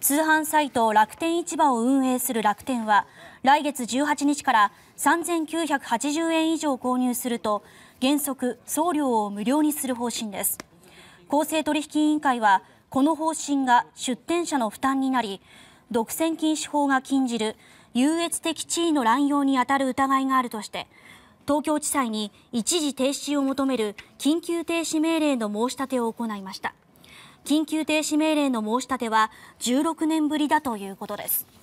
通販サイト楽天市場を運営する楽天は来月18日から3980円以上購入すると原則送料を無料にする方針です公正取引委員会はこの方針が出店者の負担になり独占禁止法が禁じる優越的地位の乱用に当たる疑いがあるとして東京地裁に一時停止を求める緊急停止命令の申し立てを行いました。緊急停止命令の申し立ては16年ぶりだということです。